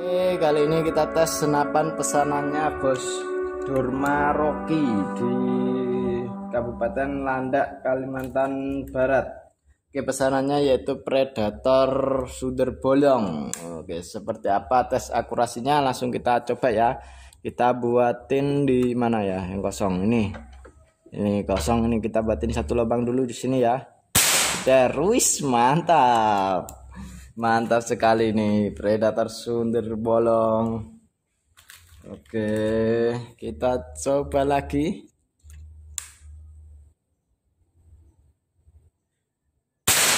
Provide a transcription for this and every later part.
Oke, kali ini kita tes senapan pesanannya Bos Durma Rocky di Kabupaten Landak, Kalimantan Barat. Oke, pesanannya yaitu Predator Suder Bolong. Oke, seperti apa tes akurasinya langsung kita coba ya. Kita buatin di mana ya? Yang kosong ini. Ini kosong ini kita buatin satu lubang dulu di sini ya. Terus mantap. Mantap sekali nih predator sunder bolong. Oke, kita coba lagi.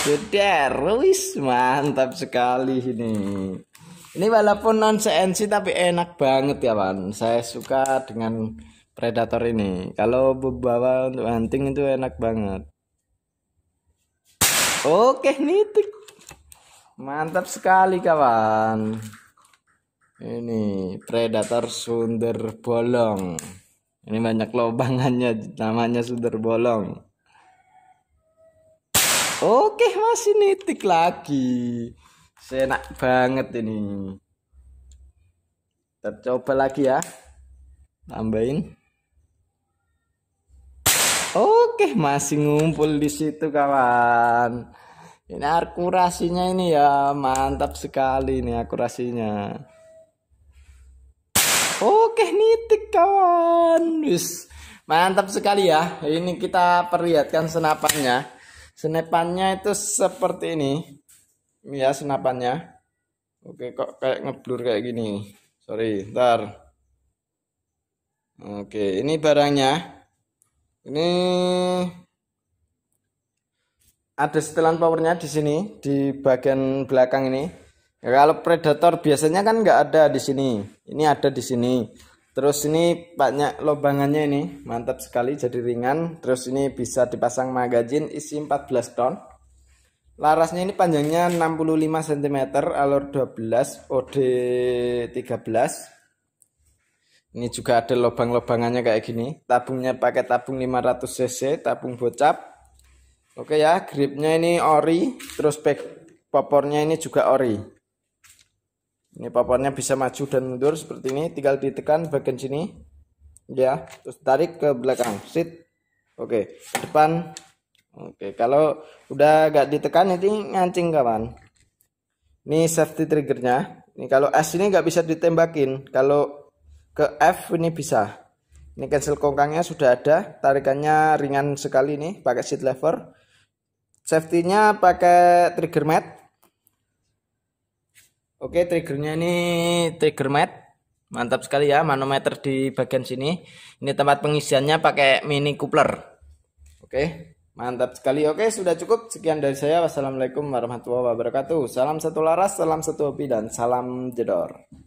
Jeder, wis mantap sekali ini. Ini walaupun non CNC tapi enak banget ya, Wan. Saya suka dengan predator ini. Kalau bawa untuk hunting itu enak banget. Oke, nitik. Mantap sekali kawan. Ini predator sunder bolong. Ini banyak lubangannya namanya sunder bolong. Oke, masih nitik lagi. Senak banget ini. Kita coba lagi ya. Tambahin. Oke, masih ngumpul di situ kawan ini akurasinya ini ya mantap sekali ini akurasinya oke nitik kawan Wis, mantap sekali ya ini kita perlihatkan senapannya senapannya itu seperti ini ya senapannya oke kok kayak ngeblur kayak gini sorry ntar oke ini barangnya ini ada setelan powernya di sini di bagian belakang ini ya, kalau predator biasanya kan nggak ada di sini ini ada di sini terus ini banyak lubangannya ini mantap sekali jadi ringan terus ini bisa dipasang magazin isi 14 ton larasnya ini panjangnya 65 cm alur 12 OD 13 ini juga ada lubang-lubangannya kayak gini tabungnya pakai tabung 500 cc tabung bocap Oke ya, gripnya ini ori, terus back popornya ini juga ori. Ini popornya bisa maju dan mundur seperti ini, tinggal ditekan bagian sini. Ya, terus tarik ke belakang. Sit. Oke, ke depan. Oke, kalau udah gak ditekan ini ngancing kawan. Ini safety triggernya. Ini kalau S ini gak bisa ditembakin. Kalau ke F ini bisa. Ini cancel kongkangnya sudah ada. Tarikannya ringan sekali nih pakai seat lever safety-nya pakai trigger mat. Oke, triggernya ini trigger mat. Mantap sekali ya, manometer di bagian sini. Ini tempat pengisiannya pakai mini coupler. Oke, mantap sekali. Oke, sudah cukup. Sekian dari saya. Wassalamualaikum warahmatullahi wabarakatuh. Salam satu laras, salam satu hobi, dan salam jedor.